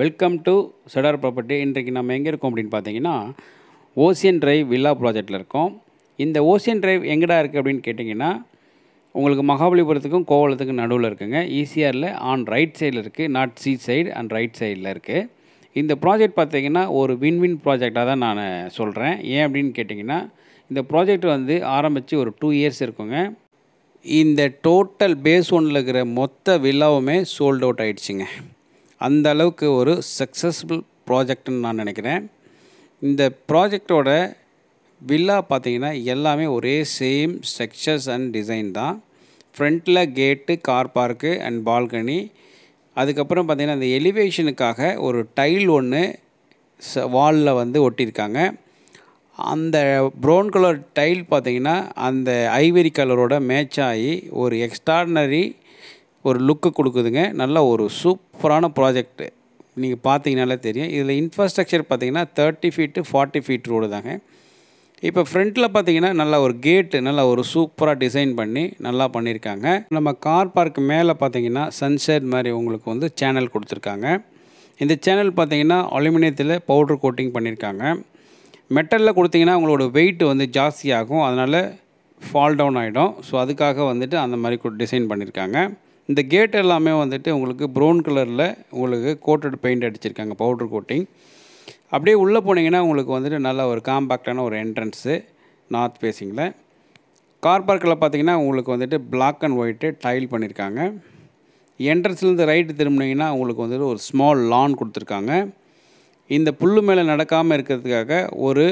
welcome to cedar property இன்றைக்கு நம்ம எங்கே இருக்கோம் அப்படின்னு பார்த்தீங்கன்னா ஓசியன் ட்ரைவ் வில்லா ப்ராஜெக்டில் இருக்கோம் இந்த ஓசியன் ட்ரைவ் எங்கடா இருக்குது அப்படின்னு கேட்டிங்கன்னா உங்களுக்கு மகாபலிபுரத்துக்கும் கோவலத்துக்கும் நடுவில் இருக்குங்க ஈசிஆரில் ஆன் ரைட் சைடில் இருக்குது not C side and right சைடில் இருக்குது இந்த ப்ராஜெக்ட் பார்த்தீங்கன்னா ஒரு வின் வின் ப்ராஜெக்டாக தான் நான் சொல்கிறேன் ஏன் அப்படின்னு கேட்டிங்கன்னா இந்த ப்ராஜெக்ட் வந்து ஆரம்பித்து ஒரு டூ இயர்ஸ் இருக்குங்க இந்த டோட்டல் பேஸ் ஒன்றில் இருக்கிற மொத்த வில்லாவுமே சோல்ட் அவுட் ஆகிடுச்சிங்க அந்த அளவுக்கு ஒரு சக்ஸஸ்ஃபுல் ப்ராஜெக்ட்னு நான் நினைக்கிறேன் இந்த ப்ராஜெக்டோட வில்லா பார்த்தீங்கன்னா எல்லாமே ஒரே சேம் ஸ்ட்ரக்சர்ஸ் அண்ட் டிசைன் தான் ஃப்ரண்ட்டில் கேட்டு கார் பார்க்கு அண்ட் பால்கனி அதுக்கப்புறம் பார்த்திங்கன்னா அந்த எலிவேஷனுக்காக ஒரு டைல் ஒன்று ச வாலில் வந்து ஒட்டியிருக்காங்க அந்த ப்ரௌன் கலர் டைல் பார்த்திங்கன்னா அந்த ஐவரி கலரோட மேட்ச் ஆகி ஒரு எக்ஸ்ட்ரானரி ஒரு லுக்கு கொடுக்குதுங்க நல்ல ஒரு சூப்பரான ப்ராஜெக்ட்டு நீங்கள் பார்த்தீங்கனாலே தெரியும் இதில் இன்ஃப்ராஸ்ட்ரக்சர் பார்த்தீங்கன்னா thirty feet forty feet road தாங்க இப்போ ஃப்ரண்ட்டில் பார்த்தீங்கன்னா நல்லா ஒரு கேட்டு நல்லா ஒரு சூப்பராக டிசைன் பண்ணி நல்லா பண்ணியிருக்காங்க நம்ம கார் பார்க் மேலே பார்த்தீங்கன்னா சன்செட் மாதிரி உங்களுக்கு வந்து சேனல் கொடுத்துருக்காங்க இந்த சேனல் பார்த்தீங்கன்னா அலுமினியத்தில் பவுட்ரு கோட்டிங் பண்ணியிருக்காங்க மெட்டலில் கொடுத்தீங்கன்னா உங்களோட வெயிட் வந்து ஜாஸ்தியாகும் அதனால் ஃபால் டவுன் ஆகிடும் ஸோ அதுக்காக வந்துட்டு அந்த மாதிரி டிசைன் பண்ணியிருக்காங்க இந்த கேட் எல்லாமே வந்துட்டு உங்களுக்கு ப்ரௌன் கலரில் உங்களுக்கு கோட்டட் பெயிண்ட் அடிச்சிருக்காங்க பவுட்ரு கோட்டிங் அப்படியே உள்ளே போனீங்கன்னா உங்களுக்கு வந்துட்டு நல்ல ஒரு காம்பேக்டான ஒரு என்ட்ரன்ஸு நார்த் ஃபேஸிங்கில் கார் பார்க்கில் பார்த்தீங்கன்னா உங்களுக்கு வந்துட்டு பிளாக் அண்ட் ஒயிட்டு டைல் பண்ணியிருக்காங்க என்ட்ரன்ஸ்லேருந்து ரைட்டு திரும்பினீங்கன்னா உங்களுக்கு வந்துட்டு ஒரு ஸ்மால் லான் கொடுத்துருக்காங்க இந்த புல் மேலே நடக்காமல் இருக்கிறதுக்காக ஒரு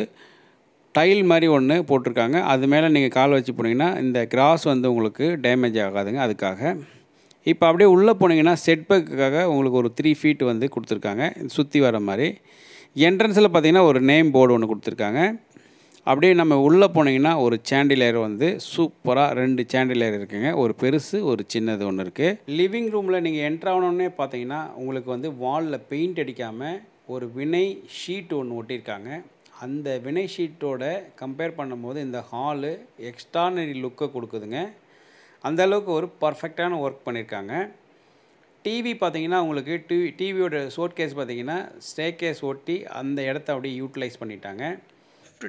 டைல் மாதிரி ஒன்று போட்டிருக்காங்க அது மேலே நீங்கள் கால் வச்சு போனீங்கன்னா இந்த கிராஸ் வந்து உங்களுக்கு டேமேஜ் ஆகாதுங்க அதுக்காக இப்போ அப்படியே உள்ளே போனீங்கன்னா செட் பேக்குக்காக உங்களுக்கு ஒரு த்ரீ ஃபீட் வந்து கொடுத்துருக்காங்க சுற்றி வர மாதிரி என்ட்ரன்ஸில் பார்த்தீங்கன்னா ஒரு நேம் போர்டு ஒன்று கொடுத்துருக்காங்க அப்படியே நம்ம உள்ளே போனீங்கன்னா ஒரு சாண்டிலேயர் வந்து சூப்பராக ரெண்டு சாண்டிலேயர் இருக்குங்க ஒரு பெருசு ஒரு சின்னது ஒன்று இருக்குது லிவிங் ரூமில் நீங்கள் என்ட்ராகணுன்னே பார்த்தீங்கன்னா உங்களுக்கு வந்து வாலில் பெயிண்ட் அடிக்காமல் ஒரு வினை ஷீட் ஒன்று ஒட்டியிருக்காங்க அந்த வினை ஷீட்டோட கம்பேர் பண்ணும்போது இந்த ஹாலு எக்ஸ்ட்ரானரி லுக்கை கொடுக்குதுங்க அந்தளவுக்கு ஒரு பர்ஃபெக்டான ஒர்க் பண்ணியிருக்காங்க டிவி பார்த்தீங்கன்னா உங்களுக்கு டிவி டிவியோட ஷோட் கேஸ் பார்த்தீங்கன்னா ஸ்டே கேஸ் ஒட்டி அந்த இடத்த அப்படியே யூட்டிலைஸ் பண்ணிட்டாங்க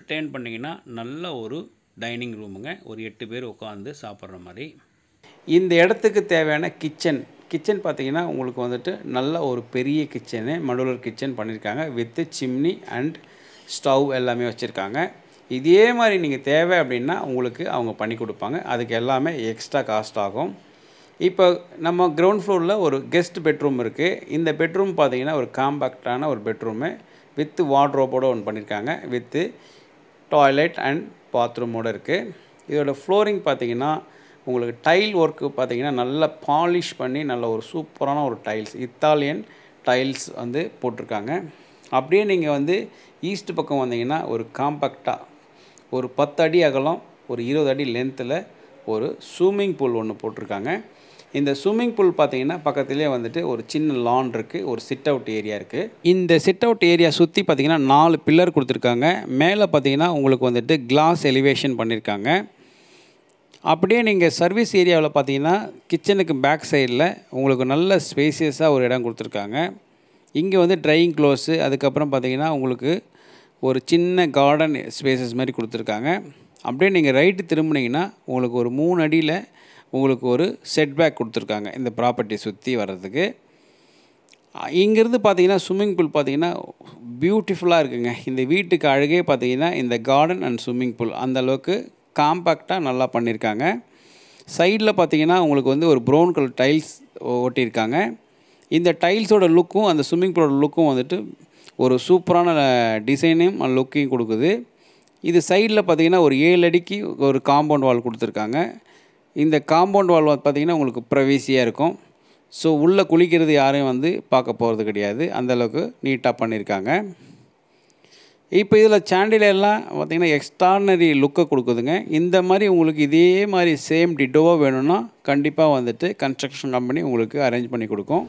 டேர்ன் பண்ணிங்கன்னா நல்ல ஒரு டைனிங் ரூமுங்க ஒரு எட்டு பேர் உட்காந்து சாப்பிட்ற மாதிரி இந்த இடத்துக்கு தேவையான கிச்சன் கிச்சன் பார்த்திங்கன்னா உங்களுக்கு வந்துட்டு நல்ல ஒரு பெரிய கிச்சனு மடுலர் கிச்சன் பண்ணியிருக்காங்க வித்து சிம்னி அண்ட் ஸ்டவ் எல்லாமே வச்சுருக்காங்க இதே மாதிரி நீங்கள் தேவை அப்படின்னா உங்களுக்கு அவங்க பண்ணி கொடுப்பாங்க அதுக்கு எல்லாமே எக்ஸ்ட்ரா காஸ்ட் ஆகும் இப்போ நம்ம கிரவுண்ட் ஃப்ளோரில் ஒரு கெஸ்ட் பெட்ரூம் இருக்குது இந்த பெட்ரூம் பார்த்திங்கன்னா ஒரு காம்பேக்டான ஒரு பெட்ரூமு வித்து வாட்ரோப்போடு ஒன்று பண்ணியிருக்காங்க வித்து டாய்லெட் அண்ட் பாத்ரூமோடு இருக்குது இதோட ஃப்ளோரிங் பார்த்திங்கன்னா உங்களுக்கு டைல் ஒர்க்கு பார்த்திங்கன்னா நல்லா பாலிஷ் பண்ணி நல்ல ஒரு சூப்பரான ஒரு டைல்ஸ் இத்தாலியன் டைல்ஸ் வந்து போட்டிருக்காங்க அப்படியே நீங்கள் வந்து ஈஸ்ட் பக்கம் வந்தீங்கன்னா ஒரு காம்பேக்டாக ஒரு பத்து அடி அகலம் ஒரு இருபது அடி லென்த்தில் ஒரு ஸ்விம்மிங் பூல் ஒன்று போட்டிருக்காங்க இந்த ஸ்விம்மிங் பூல் பார்த்தீங்கன்னா பக்கத்துலேயே வந்துட்டு ஒரு சின்ன லான் இருக்குது ஒரு சிட் அவுட் ஏரியா இருக்குது இந்த சிட் அவுட் ஏரியா சுற்றி பார்த்தீங்கன்னா நாலு பில்லர் கொடுத்துருக்காங்க மேலே பார்த்தீங்கன்னா உங்களுக்கு வந்துட்டு கிளாஸ் எலிவேஷன் பண்ணியிருக்காங்க அப்படியே நீங்கள் சர்வீஸ் ஏரியாவில் பார்த்தீங்கன்னா கிச்சனுக்கு பேக் சைடில் உங்களுக்கு நல்ல ஸ்பேசியஸாக ஒரு இடம் கொடுத்துருக்காங்க இங்கே வந்து ட்ரையிங் க்ளோஸு அதுக்கப்புறம் பார்த்தீங்கன்னா உங்களுக்கு ஒரு சின்ன கார்டன் ஸ்பேசஸ் மாதிரி கொடுத்துருக்காங்க அப்படியே நீங்கள் ரைட்டு திரும்பினீங்கன்னா உங்களுக்கு ஒரு மூணு அடியில் உங்களுக்கு ஒரு செட்பேக் கொடுத்துருக்காங்க இந்த ப்ராப்பர்ட்டியை சுற்றி வர்றதுக்கு இங்கேருந்து பார்த்தீங்கன்னா ஸ்விம்மிங் பூல் பார்த்தீங்கன்னா பியூட்டிஃபுல்லாக இருக்குங்க இந்த வீட்டுக்கு அழகே பார்த்தீங்கன்னா இந்த கார்டன் அண்ட் ஸ்விம்மிங் பூல் அந்த அளவுக்கு காம்பேக்டாக நல்லா பண்ணியிருக்காங்க சைடில் பார்த்தீங்கன்னா உங்களுக்கு வந்து ஒரு ப்ரௌன் கலர் டைல்ஸ் ஒட்டியிருக்காங்க இந்த டைல்ஸோட லுக்கும் அந்த ஸ்விம்மிங் பூலோட லுக்கும் வந்துட்டு ஒரு சூப்பரான டிசைனையும் லுக்கையும் கொடுக்குது இது சைடில் பார்த்திங்கன்னா ஒரு ஏழு அடிக்கு ஒரு காம்பவுண்ட் வால் கொடுத்துருக்காங்க இந்த காம்பவுண்ட் வால் பார்த்திங்கன்னா உங்களுக்கு ப்ரைவேசியாக இருக்கும் ஸோ உள்ளே குளிக்கிறது யாரையும் வந்து பார்க்க போகிறது கிடையாது அந்தளவுக்கு நீட்டாக பண்ணியிருக்காங்க இப்போ இதில் சாண்டிலெல்லாம் பார்த்திங்கன்னா எக்ஸ்ட்ரானரி லுக்கை கொடுக்குதுங்க இந்த மாதிரி உங்களுக்கு இதே மாதிரி சேம் டிட்டோவாக வேணும்னா கண்டிப்பாக வந்துட்டு கன்ஸ்ட்ரக்ஷன் கம்பெனி உங்களுக்கு அரேஞ்ச் பண்ணி கொடுக்கும்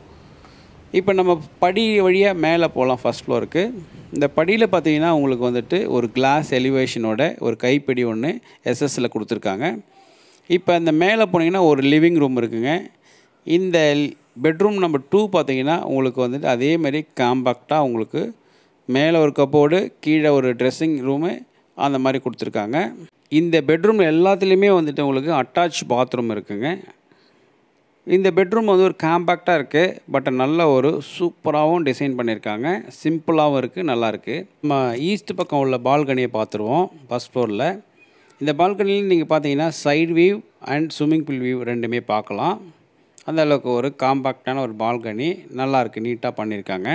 இப்போ நம்ம படி வழியாக மேலே போகலாம் ஃபஸ்ட் ஃப்ளோருக்கு இந்த படியில் பார்த்தீங்கன்னா உங்களுக்கு வந்துட்டு ஒரு கிளாஸ் எலிவேஷனோட ஒரு கைப்பிடி ஒன்று எஸ்எஸ்சில் கொடுத்துருக்காங்க இப்போ அந்த மேலே போனீங்கன்னா ஒரு லிவிங் ரூம் இருக்குங்க இந்த பெட்ரூம் நம்பர் டூ பார்த்தீங்கன்னா உங்களுக்கு வந்துட்டு அதேமாரி காம்பாக்டாக உங்களுக்கு மேலே ஒரு கப்போர்டு கீழே ஒரு ட்ரெஸ்ஸிங் ரூமு அந்த மாதிரி கொடுத்துருக்காங்க இந்த பெட்ரூம் எல்லாத்துலேயுமே வந்துட்டு உங்களுக்கு அட்டாச் பாத்ரூம் இருக்குங்க இந்த பெட்ரூம் வந்து ஒரு காம்பேக்டாக இருக்குது பட் நல்ல ஒரு சூப்பராகவும் டிசைன் பண்ணியிருக்காங்க சிம்பிளாகவும் இருக்குது நல்லாயிருக்கு நம்ம ஈஸ்ட் பக்கம் உள்ள பால்கனியை பார்த்துருவோம் ஃபஸ்ட் ஃப்ளோரில் இந்த பால்கனியில் நீங்கள் பார்த்தீங்கன்னா side view and swimming pool view ரெண்டுமே பார்க்கலாம் அந்த அளவுக்கு ஒரு காம்பேக்டான ஒரு பால்கனி நல்லாயிருக்கு நீட்டாக பண்ணியிருக்காங்க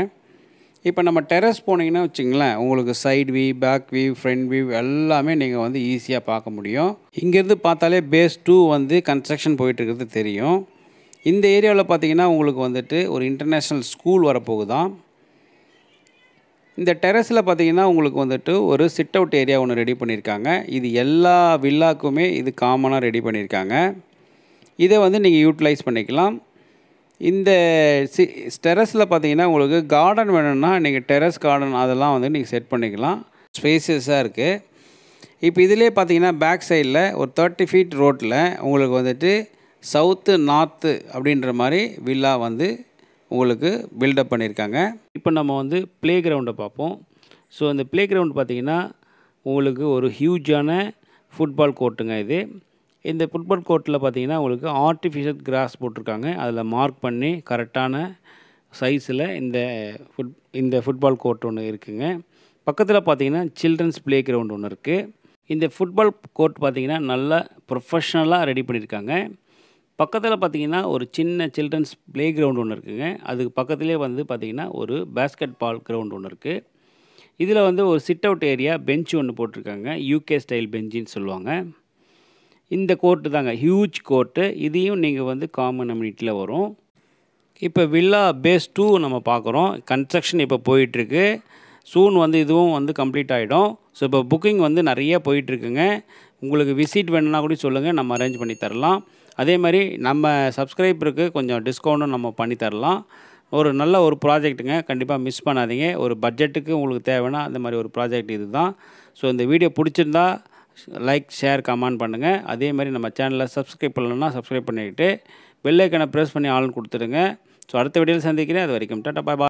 இப்போ நம்ம டெரஸ் போனீங்கன்னா வச்சுங்களேன் உங்களுக்கு side view back view front view எல்லாமே நீங்கள் வந்து ஈஸியாக பார்க்க முடியும் இங்கேருந்து பார்த்தாலே பேஸ் டூ வந்து கன்ஸ்ட்ரக்ஷன் போயிட்டுருக்கிறது தெரியும் இந்த ஏரியாவில் பார்த்தீங்கன்னா உங்களுக்கு வந்துட்டு ஒரு இன்டர்நேஷ்னல் ஸ்கூல் வரப்போகுதான் இந்த டெரஸில் பார்த்தீங்கன்னா உங்களுக்கு வந்துட்டு ஒரு சிட் அவுட் ஏரியா ஒன்று ரெடி பண்ணியிருக்காங்க இது எல்லா வில்லாக்குமே இது காமனாக ரெடி பண்ணியிருக்காங்க இதை வந்து நீங்கள் யூட்டிலைஸ் பண்ணிக்கலாம் இந்த சி டெரஸில் பார்த்தீங்கன்னா உங்களுக்கு கார்டன் வேணும்னா நீங்கள் டெரஸ் கார்டன் அதெல்லாம் வந்து நீங்கள் செட் பண்ணிக்கலாம் ஸ்பேசஸாக இருக்குது இப்போ இதிலே பார்த்தீங்கன்னா பேக் சைடில் ஒரு தேர்ட்டி ஃபீட் ரோட்டில் உங்களுக்கு வந்துட்டு சவுத்து நார்த்து அப்படின்ற மாதிரி வில்லா வந்து உங்களுக்கு பில்டப் பண்ணியிருக்காங்க இப்போ நம்ம வந்து ப்ளே கிரவுண்டை பார்ப்போம் ஸோ அந்த ப்ளே கிரவுண்ட் பார்த்திங்கன்னா உங்களுக்கு ஒரு ஹியூஜான ஃபுட்பால் கோர்ட்டுங்க இது இந்த ஃபுட்பால் கோர்ட்டில் பார்த்திங்கன்னா உங்களுக்கு ஆர்டிஃபிஷியல் கிராஸ் போட்டிருக்காங்க அதில் மார்க் பண்ணி கரெக்டான சைஸில் இந்த ஃபுட் இந்த ஃபுட்பால் கோர்ட் ஒன்று இருக்குதுங்க பக்கத்தில் பார்த்திங்கன்னா சில்ட்ரன்ஸ் ப்ளே கிரவுண்ட் ஒன்று இருக்குது இந்த ஃபுட்பால் கோர்ட் பார்த்திங்கன்னா நல்லா ப்ரொஃபஷ்னலாக ரெடி பண்ணியிருக்காங்க பக்கத்தில் பார்த்திங்கன்னா ஒரு சின்ன சில்ட்ரன்ஸ் ப்ளே கிரவுண்ட் ஒன்று இருக்குங்க அதுக்கு பக்கத்துலேயே வந்து பார்த்திங்கன்னா ஒரு பேஸ்கெட் பால் கிரவுண்ட் ஒன்று இருக்குது இதில் வந்து ஒரு சிட் அவுட் ஏரியா பெஞ்ச் ஒன்று போட்டிருக்காங்க யூகே ஸ்டைல் பெஞ்சுன்னு சொல்லுவாங்க இந்த கோர்ட்டு தாங்க ஹியூஜ் கோர்ட்டு இதையும் நீங்கள் வந்து காமன் அம்யூனிட்டியில் வரும் இப்போ வில்லா பேஸ் டூ நம்ம பார்க்குறோம் கன்ஸ்ட்ரக்ஷன் இப்போ போயிட்டுருக்கு சூன் வந்து இதுவும் வந்து கம்ப்ளீட் ஆகிடும் ஸோ இப்போ புக்கிங் வந்து நிறைய போயிட்டுருக்குங்க உங்களுக்கு விசிட் வேணுன்னா கூட சொல்லுங்கள் நம்ம அரேஞ்ச் பண்ணி தரலாம் அதே மாதிரி நம்ம சப்ஸ்கிரைபருக்கு கொஞ்சம் டிஸ்கவுண்ட்டும் நம்ம பண்ணி தரலாம் ஒரு நல்ல ஒரு ப்ராஜெக்ட்டுங்க கண்டிப்பாக மிஸ் பண்ணாதீங்க ஒரு பட்ஜெட்டுக்கு உங்களுக்கு தேவைன்னா அந்த மாதிரி ஒரு ப்ராஜெக்ட் இது தான் ஸோ இந்த வீடியோ பிடிச்சிருந்தா லைக் ஷேர் கமெண்ட் பண்ணுங்கள் அதே மாதிரி நம்ம சேனலில் சப்ஸ்கிரைப் பண்ணலன்னா சப்ஸ்கிரைப் பண்ணிக்கிட்டு பெல்லைக்கனை ப்ரெஸ் பண்ணி ஆள்னு கொடுத்துருங்க ஸோ அடுத்த வீடியோவில் சந்திக்கிறேன் அது வரைக்கும் டாட்டா பாய் பாய்